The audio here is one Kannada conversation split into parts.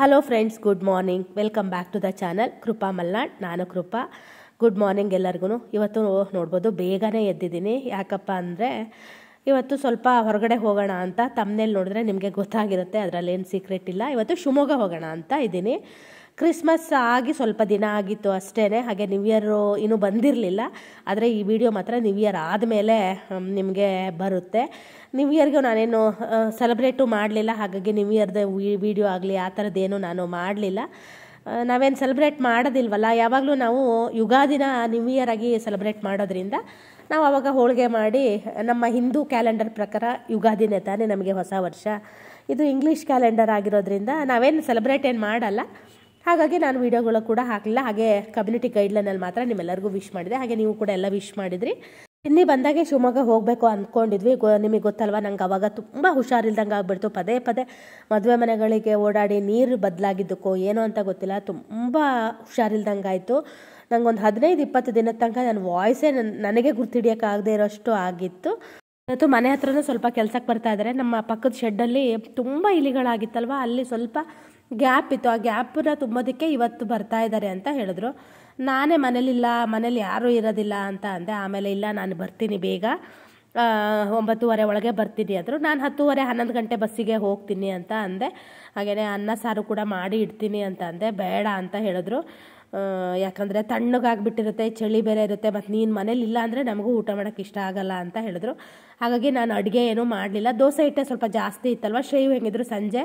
hello friends good morning welcome back to the channel Krupa Malnad ನಾನು ಕೃಪಾ ಗುಡ್ ಮಾರ್ನಿಂಗ್ ಎಲ್ಲರಿಗೂ ಇವತ್ತು ನೋಡ್ಬೋದು ಬೇಗನೆ ಎದ್ದಿದ್ದೀನಿ ಯಾಕಪ್ಪ ಅಂದರೆ ಇವತ್ತು ಸ್ವಲ್ಪ ಹೊರಗಡೆ ಹೋಗೋಣ ಅಂತ ತಮ್ಮನೇಲಿ ನೋಡಿದ್ರೆ ನಿಮಗೆ ಗೊತ್ತಾಗಿರುತ್ತೆ ಅದರಲ್ಲೇನು ಸೀಕ್ರೆಟ್ ಇಲ್ಲ ಇವತ್ತು ಶಿವಮೊಗ್ಗ ಹೋಗೋಣ ಅಂತ ಇದ್ದೀನಿ ಕ್ರಿಸ್ಮಸ್ ಆಗಿ ಸ್ವಲ್ಪ ದಿನ ಆಗಿತ್ತು ಅಷ್ಟೇ ಹಾಗೆ ನ್ಯೂ ಇಯರು ಇನ್ನೂ ಬಂದಿರಲಿಲ್ಲ ಆದರೆ ಈ ವಿಡಿಯೋ ಮಾತ್ರ ನ್ಯೂ ಇಯರ್ ಆದಮೇಲೆ ನಿಮಗೆ ಬರುತ್ತೆ ನ್ಯೂ ಇಯರ್ಗೆ ನಾನೇನು ಸೆಲೆಬ್ರೇಟು ಮಾಡಲಿಲ್ಲ ಹಾಗಾಗಿ ನ್ಯೂ ಇಯರ್ದು ವಿಡಿಯೋ ಆಗಲಿ ಆ ಥರದ್ದೇನು ನಾನು ಮಾಡಲಿಲ್ಲ ನಾವೇನು ಸೆಲೆಬ್ರೇಟ್ ಮಾಡೋದಿಲ್ವಲ್ಲ ಯಾವಾಗಲೂ ನಾವು ಯುಗಾದಿನ ನ್ಯೂ ಇಯರ್ ಆಗಿ ಸೆಲೆಬ್ರೇಟ್ ಮಾಡೋದ್ರಿಂದ ನಾವು ಆವಾಗ ಹೋಳಿಗೆ ಮಾಡಿ ನಮ್ಮ ಹಿಂದೂ ಕ್ಯಾಲೆಂಡರ್ ಪ್ರಕಾರ ಯುಗಾದಿನೇ ತಾನೇ ನಮಗೆ ಹೊಸ ವರ್ಷ ಇದು ಇಂಗ್ಲೀಷ್ ಕ್ಯಾಲೆಂಡರ್ ಆಗಿರೋದ್ರಿಂದ ನಾವೇನು ಸೆಲೆಬ್ರೇಟ್ ಏನು ಮಾಡಲ್ಲ ಹಾಗಾಗಿ ನಾನು ವೀಡಿಯೋಗಳು ಕೂಡ ಹಾಕಲಿಲ್ಲ ಹಾಗೆ ಕಮ್ಯುನಿಟಿ ಗೈಡ್ಲೈನಲ್ಲಿ ಮಾತ್ರ ನಿಮ್ಮೆಲ್ಲರಿಗೂ ವಿಶ್ ಮಾಡಿದೆ ಹಾಗೆ ನೀವು ಕೂಡ ಎಲ್ಲ ವಿಶ್ ಮಾಡಿದ್ರಿ ತಿನ್ನಿ ಬಂದಾಗ ಶಿವಮೊಗ್ಗ ಹೋಗಬೇಕು ಅಂದ್ಕೊಂಡಿದ್ವಿ ಗೊ ನಿಮಗೆ ಗೊತ್ತಲ್ವ ನಂಗೆ ಅವಾಗ ತುಂಬ ಹುಷಾರಿಲ್ದಂಗೆ ಆಗ್ಬಿಡ್ತು ಪದೇ ಪದೇ ಮದುವೆ ಮನೆಗಳಿಗೆ ಓಡಾಡಿ ನೀರು ಬದಲಾಗಿದ್ದಕ್ಕೋ ಏನೋ ಅಂತ ಗೊತ್ತಿಲ್ಲ ತುಂಬ ಹುಷಾರಿಲ್ದಂಗೆ ಆಯಿತು ಒಂದು ಹದಿನೈದು ಇಪ್ಪತ್ತು ದಿನದ ತನಕ ನನ್ನ ವಾಯ್ಸೇ ನನ್ನ ನನಗೆ ಗುರ್ತಿಡಿಯೋಕ್ಕಾಗದೇ ಇರೋಷ್ಟು ಆಗಿತ್ತು ಇವತ್ತು ಮನೆ ಹತ್ರನೂ ಸ್ವಲ್ಪ ಕೆಲಸಕ್ಕೆ ಬರ್ತಾ ಇದ್ದಾರೆ ನಮ್ಮ ಪಕ್ಕದ ಶೆಡ್ಡಲ್ಲಿ ತುಂಬ ಇಲಿಗಳಾಗಿತ್ತಲ್ವ ಅಲ್ಲಿ ಸ್ವಲ್ಪ ಗ್ಯಾಪ್ ಇತ್ತು ಆ ಗ್ಯಾಪನ್ನ ತುಂಬೋದಕ್ಕೆ ಇವತ್ತು ಬರ್ತಾ ಇದ್ದಾರೆ ಅಂತ ಹೇಳಿದ್ರು ನಾನೇ ಮನೇಲಿಲ್ಲ ಮನೇಲಿ ಯಾರೂ ಇರೋದಿಲ್ಲ ಅಂತ ಅಂದೆ ಆಮೇಲೆ ಇಲ್ಲ ನಾನು ಬರ್ತೀನಿ ಬೇಗ ಒಂಬತ್ತುವರೆ ಒಳಗೆ ಬರ್ತೀನಿ ಅಂದರು ನಾನು ಹತ್ತುವರೆ ಹನ್ನೊಂದು ಗಂಟೆ ಬಸ್ಸಿಗೆ ಹೋಗ್ತೀನಿ ಅಂತ ಅಂದೆ ಹಾಗೆಯೇ ಅನ್ನ ಸಾರು ಕೂಡ ಮಾಡಿ ಇಡ್ತೀನಿ ಅಂತ ಅಂದೆ ಬೇಡ ಅಂತ ಹೇಳಿದ್ರು ಯಾಕಂದರೆ ತಣ್ಣಗಾಗ್ಬಿಟ್ಟಿರುತ್ತೆ ಚಳಿ ಬೇರೆ ಇರುತ್ತೆ ಮತ್ತು ನೀನು ಮನೇಲಿ ಇಲ್ಲ ಅಂದರೆ ನಮಗೂ ಊಟ ಮಾಡೋಕ್ಕೆ ಇಷ್ಟ ಆಗಲ್ಲ ಅಂತ ಹೇಳಿದ್ರು ಹಾಗಾಗಿ ನಾನು ಅಡುಗೆ ಏನೂ ಮಾಡಲಿಲ್ಲ ದೋಸೆ ಇಟ್ಟೆ ಸ್ವಲ್ಪ ಜಾಸ್ತಿ ಇತ್ತಲ್ವ ಶೇವ್ ಹೆಂಗಿದ್ರು ಸಂಜೆ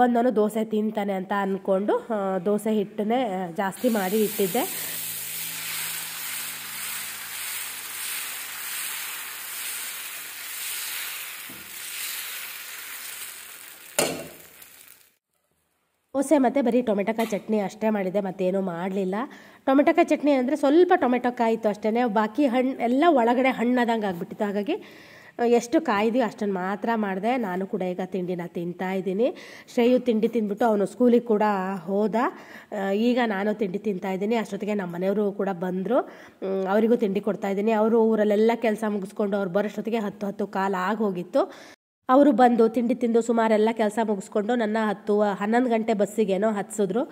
ಬಂದವನು ದೋಸೆ ತಿಂತಾನೆ ಅಂತ ಅಂದ್ಕೊಂಡು ದೋಸೆ ಹಿಟ್ಟನ್ನೇ ಜಾಸ್ತಿ ಮಾಡಿ ಇಟ್ಟಿದ್ದೆ ದೋಸೆ ಮತ್ತು ಬರೀ ಟೊಮೆಟೊಕಾಯಿ ಚಟ್ನಿ ಅಷ್ಟೇ ಮಾಡಿದೆ ಮತ್ತೇನೂ ಮಾಡಲಿಲ್ಲ ಟೊಮೆಟೊಕಾಯಿ ಚಟ್ನಿ ಅಂದರೆ ಸ್ವಲ್ಪ ಟೊಮೆಟೊಕಾಯಿತ್ತು ಅಷ್ಟೇ ಬಾಕಿ ಹಣ್ಣು ಎಲ್ಲ ಒಳಗಡೆ ಹಣ್ಣಾದಂಗೆ ಆಗಿಬಿಟ್ಟಿತ್ತು ಹಾಗಾಗಿ ಎಷ್ಟು ಕಾಯ್ದೀವಿ ಅಷ್ಟನ್ನು ಮಾತ್ರ ಮಾಡಿದೆ ನಾನು ಕೂಡ ಈಗ ತಿಂಡಿನ ತಿಂತಾ ಇದ್ದೀನಿ ಶ್ರೇಯು ತಿಂಡಿ ತಿಂದ್ಬಿಟ್ಟು ಅವನು ಸ್ಕೂಲಿಗೆ ಕೂಡ ಹೋದ ಈಗ ನಾನು ತಿಂಡಿ ತಿಂತಾ ಇದ್ದೀನಿ ಅಷ್ಟೊತ್ತಿಗೆ ನಮ್ಮ ಮನೆಯವರು ಕೂಡ ಬಂದರು ಅವರಿಗೂ ತಿಂಡಿ ಕೊಡ್ತಾ ಇದ್ದೀನಿ ಅವರು ಊರಲ್ಲೆಲ್ಲ ಕೆಲಸ ಮುಗಿಸ್ಕೊಂಡು ಅವ್ರು ಬರೋಷ್ಟೊತ್ತಿಗೆ ಹತ್ತು ಹತ್ತು ಕಾಲ ಆಗೋಗಿತ್ತು ಅವರು ಬಂದು ತಿಂಡಿ ತಿಂದು ಸುಮಾರೆಲ್ಲ ಕೆಲಸ ಮುಗಿಸ್ಕೊಂಡು ನನ್ನ ಹತ್ತು ಹನ್ನೊಂದು ಗಂಟೆ ಬಸ್ಸಿಗೇನೋ ಹತ್ಸಿದ್ರು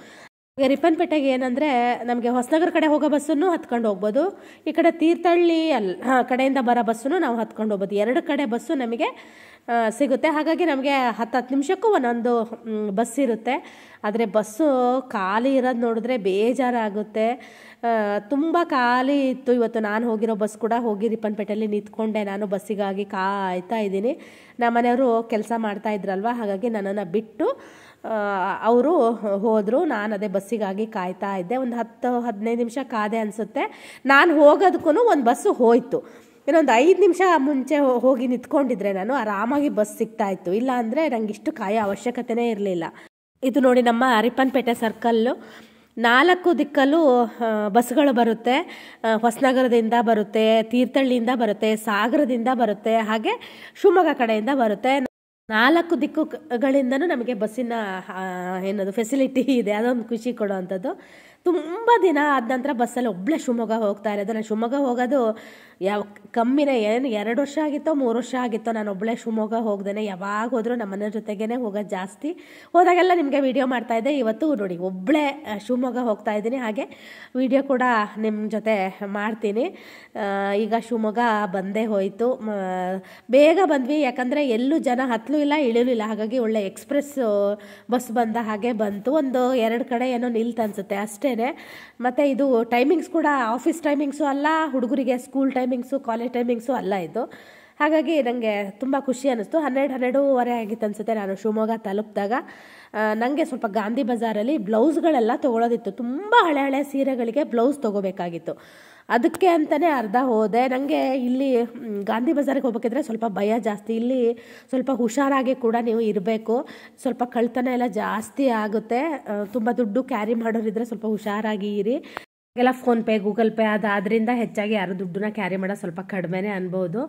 ಈಗ ರಿಪ್ಪನ್ಪೇಟೆಗೆ ಏನಂದರೆ ನಮಗೆ ಹೊಸನಗರ ಕಡೆ ಹೋಗೋ ಬಸ್ಸನ್ನು ಹತ್ಕೊಂಡು ಹೋಗ್ಬೋದು ಈ ಕಡೆ ತೀರ್ಥಹಳ್ಳಿ ಅಲ್ಲಿ ಕಡೆಯಿಂದ ಬರೋ ಬಸ್ಸನ್ನು ನಾವು ಹತ್ಕೊಂಡು ಹೋಗ್ಬೋದು ಎರಡು ಕಡೆ ಬಸ್ಸು ನಮಗೆ ಸಿಗುತ್ತೆ ಹಾಗಾಗಿ ನಮಗೆ ಹತ್ತು ಹತ್ತು ನಿಮಿಷಕ್ಕೂ ಒಂದೊಂದು ಬಸ್ ಇರುತ್ತೆ ಆದರೆ ಬಸ್ಸು ಖಾಲಿ ಇರೋದು ನೋಡಿದ್ರೆ ಬೇಜಾರಾಗುತ್ತೆ ತುಂಬ ಖಾಲಿ ಇತ್ತು ಇವತ್ತು ನಾನು ಹೋಗಿರೋ ಬಸ್ ಕೂಡ ಹೋಗಿ ರಿಪ್ಪನ್ಪೇಟೆಯಲ್ಲಿ ನಿಂತ್ಕೊಂಡೆ ನಾನು ಬಸ್ಸಿಗಾಗಿ ಕಾಯ್ತಾ ಇದ್ದೀನಿ ನಮ್ಮ ಮನೆಯವರು ಕೆಲಸ ಮಾಡ್ತಾ ಹಾಗಾಗಿ ನನ್ನನ್ನು ಬಿಟ್ಟು ಅವರು ಹೋದರು ನಾನು ಅದೇ ಬಸ್ಸಿಗಾಗಿ ಕಾಯ್ತಾ ಇದ್ದೆ ಒಂದು ಹತ್ತು ಹದಿನೈದು ನಿಮಿಷ ಕಾದೆ ಅನಿಸುತ್ತೆ ನಾನು ಹೋಗೋದಕ್ಕೂ ಒಂದು ಬಸ್ಸು ಹೋಯಿತು ಇನ್ನೊಂದು ಐದು ನಿಮಿಷ ಮುಂಚೆ ಹೋಗಿ ನಿಂತ್ಕೊಂಡಿದ್ರೆ ನಾನು ಆರಾಮಾಗಿ ಬಸ್ ಸಿಗ್ತಾ ಇತ್ತು ಇಲ್ಲ ಅಂದರೆ ನನಗೆ ಇಷ್ಟು ಕಾಯೋ ಅವಶ್ಯಕತೆನೇ ಇರಲಿಲ್ಲ ಇದು ನೋಡಿ ನಮ್ಮ ಅರಿಪನ್ಪೇಟೆ ಸರ್ಕಲ್ಲು ನಾಲ್ಕು ದಿಕ್ಕಲ್ಲೂ ಬಸ್ಗಳು ಬರುತ್ತೆ ಹೊಸನಗರದಿಂದ ಬರುತ್ತೆ ತೀರ್ಥಹಳ್ಳಿಯಿಂದ ಬರುತ್ತೆ ಸಾಗರದಿಂದ ಬರುತ್ತೆ ಹಾಗೆ ಶಿವಮೊಗ್ಗ ಕಡೆಯಿಂದ ಬರುತ್ತೆ ನಾಲ್ಕು ದಿಕ್ಕುಗಳಿಂದನೂ ನಮಗೆ ಬಸ್ಸಿನ ಏನದು ಫೆಸಿಲಿಟಿ ಇದೆ ಅದೊಂದು ಖುಷಿ ಕೊಡುವಂಥದ್ದು ತುಂಬ ದಿನ ಆದ ನಂತರ ಬಸ್ಸಲ್ಲಿ ಒಬ್ಬಳೇ ಶಿವಮೊಗ್ಗ ಹೋಗ್ತಾ ಇರೋದು ನಾನು ಶಿವಮೊಗ್ಗ ಹೋಗೋದು ಯಾವ ಕಮ್ಮಿನೇ ಏನು ಎರಡು ವರ್ಷ ಆಗಿತ್ತೋ ಮೂರು ವರ್ಷ ಆಗಿತ್ತೋ ನಾನು ಒಬ್ಬಳೇ ಶಿವಮೊಗ್ಗ ಹೋಗ್ದೇ ಯಾವಾಗ ಹೋದರೂ ನಮ್ಮನೆ ಜೊತೆಗೇ ಹೋಗೋದು ಜಾಸ್ತಿ ಹೋದಾಗೆಲ್ಲ ನಿಮಗೆ ವೀಡಿಯೋ ಮಾಡ್ತಾಯಿದ್ದೆ ಇವತ್ತು ನೋಡಿ ಒಬ್ಬಳೇ ಶಿವಮೊಗ್ಗ ಹೋಗ್ತಾ ಇದ್ದೀನಿ ಹಾಗೆ ವೀಡಿಯೋ ಕೂಡ ನಿಮ್ಮ ಜೊತೆ ಮಾಡ್ತೀನಿ ಈಗ ಶಿವಮೊಗ್ಗ ಬಂದೇ ಹೋಯಿತು ಬೇಗ ಬಂದ್ವಿ ಯಾಕಂದರೆ ಎಲ್ಲೂ ಜನ ಹತ್ತಲೂ ಇಲ್ಲ ಇಳಿಲೂ ಇಲ್ಲ ಹಾಗಾಗಿ ಒಳ್ಳೆ ಎಕ್ಸ್ಪ್ರೆಸ್ ಬಸ್ ಬಂದ ಹಾಗೆ ಬಂತು ಒಂದು ಎರಡು ಕಡೆ ಏನೋ ನಿಲ್ತು ಅನಿಸುತ್ತೆ ಅಷ್ಟೇ ಮತ್ತೆ ಮತ್ತು ಇದು ಟೈಮಿಂಗ್ಸ್ ಕೂಡ ಆಫೀಸ್ ಟೈಮಿಂಗ್ಸು ಅಲ್ಲ ಹುಡುಗರಿಗೆ ಸ್ಕೂಲ್ ಟೈಮಿಂಗ್ಸು ಕಾಲೇಜ್ ಟೈಮಿಂಗ್ಸು ಅಲ್ಲ ಇದು ಹಾಗಾಗಿ ನನಗೆ ತುಂಬ ಖುಷಿ ಅನ್ನಿಸ್ತು ಹನ್ನೆರಡು ಹನ್ನೆರಡೂವರೆ ಆಗಿತ್ತು ಅನಿಸುತ್ತೆ ನಾನು ಶಿವಮೊಗ್ಗ ತಲುಪಿದಾಗ ನನಗೆ ಸ್ವಲ್ಪ ಗಾಂಧಿ ಬಜಾರಲ್ಲಿ ಬ್ಲೌಸ್ಗಳೆಲ್ಲ ತೊಗೊಳೋದಿತ್ತು ತುಂಬ ಹಳೆ ಹಳೆ ಸೀರೆಗಳಿಗೆ ಬ್ಲೌಸ್ ತೊಗೋಬೇಕಾಗಿತ್ತು ಅದಕ್ಕೆ ಅಂತಲೇ ಅರ್ಧ ಹೋದೆ ನನಗೆ ಇಲ್ಲಿ ಗಾಂಧಿ ಬಜಾರಿಗೆ ಹೋಗಬೇಕಿದ್ರೆ ಸ್ವಲ್ಪ ಭಯ ಜಾಸ್ತಿ ಇಲ್ಲಿ ಸ್ವಲ್ಪ ಹುಷಾರಾಗಿ ಕೂಡ ನೀವು ಇರಬೇಕು ಸ್ವಲ್ಪ ಕಳ್ತನ ಎಲ್ಲ ಜಾಸ್ತಿ ಆಗುತ್ತೆ ತುಂಬ ದುಡ್ಡು ಕ್ಯಾರಿ ಮಾಡೋರಿದ್ರೆ ಸ್ವಲ್ಪ ಹುಷಾರಾಗಿ ಇರಿ ಎಲ್ಲ ಫೋನ್ಪೇ ಗೂಗಲ್ ಪೇ ಅದಾದ್ರಿಂದ ಹೆಚ್ಚಾಗಿ ಯಾರು ದುಡ್ಡನ್ನ ಕ್ಯಾರಿ ಮಾಡೋ ಸ್ವಲ್ಪ ಕಡಿಮೆನೇ ಅನ್ಬೋದು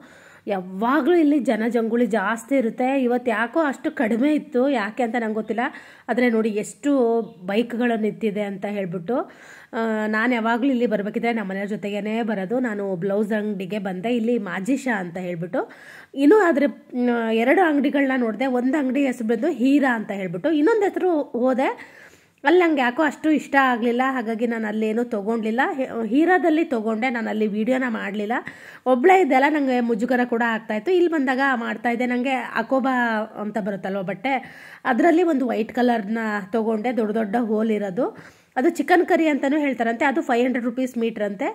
ಯಾವಾಗಲೂ ಇಲ್ಲಿ ಜನ ಜಂಗುಳಿ ಜಾಸ್ತಿ ಇರುತ್ತೆ ಇವತ್ತು ಯಾಕೋ ಅಷ್ಟು ಕಡಿಮೆ ಇತ್ತು ಯಾಕೆ ಅಂತ ನಂಗೆ ಗೊತ್ತಿಲ್ಲ ಆದರೆ ನೋಡಿ ಎಷ್ಟು ಬೈಕ್ಗಳು ನಿಂತಿದೆ ಅಂತ ಹೇಳಿಬಿಟ್ಟು ನಾನು ಯಾವಾಗಲೂ ಇಲ್ಲಿ ಬರಬೇಕಿದ್ರೆ ನಮ್ಮ ಮನೆಯವ್ರ ಜೊತೆಗೇ ಬರೋದು ನಾನು ಬ್ಲೌಸ್ ಅಂಗಡಿಗೆ ಬಂದೆ ಇಲ್ಲಿ ಮಾಜಿಷಾ ಅಂತ ಹೇಳಿಬಿಟ್ಟು ಇನ್ನೂ ಆದರೆ ಎರಡು ಅಂಗಡಿಗಳನ್ನ ನೋಡಿದೆ ಒಂದು ಅಂಗಡಿ ಹೆಸರು ಬಂದು ಹೀರಾ ಅಂತ ಹೇಳಿಬಿಟ್ಟು ಇನ್ನೊಂದು ಹೆಸರು ಹೋದೆ ಅಲ್ಲಿ ನಂಗೆ ಯಾಕೋ ಅಷ್ಟು ಇಷ್ಟ ಆಗಲಿಲ್ಲ ಹಾಗಾಗಿ ನಾನು ಅಲ್ಲೇನೂ ತೊಗೊಂಡಿಲ್ಲ ಹೀರಾದಲ್ಲಿ ತೊಗೊಂಡೆ ನಾನು ಅಲ್ಲಿ ವೀಡಿಯೋನ ಮಾಡಲಿಲ್ಲ ಒಬ್ಬಳೇ ಇದೆಲ್ಲ ನನಗೆ ಮುಜುಗರ ಕೂಡ ಆಗ್ತಾಯಿತ್ತು ಇಲ್ಲಿ ಬಂದಾಗ ಮಾಡ್ತಾಯಿದ್ದೆ ನನಗೆ ಅಕೋಬಾ ಅಂತ ಬರುತ್ತಲ್ವ ಬಟ್ಟೆ ಅದರಲ್ಲಿ ಒಂದು ವೈಟ್ ಕಲರ್ನ ತೊಗೊಂಡೆ ದೊಡ್ಡ ದೊಡ್ಡ ಹೋಲ್ ಇರೋದು ಅದು ಚಿಕನ್ ಕರಿ ಅಂತಲೂ ಹೇಳ್ತಾರಂತೆ ಅದು ಫೈವ್ ಹಂಡ್ರೆಡ್ ರುಪೀಸ್ ಮೀಟ್ರಂತೆ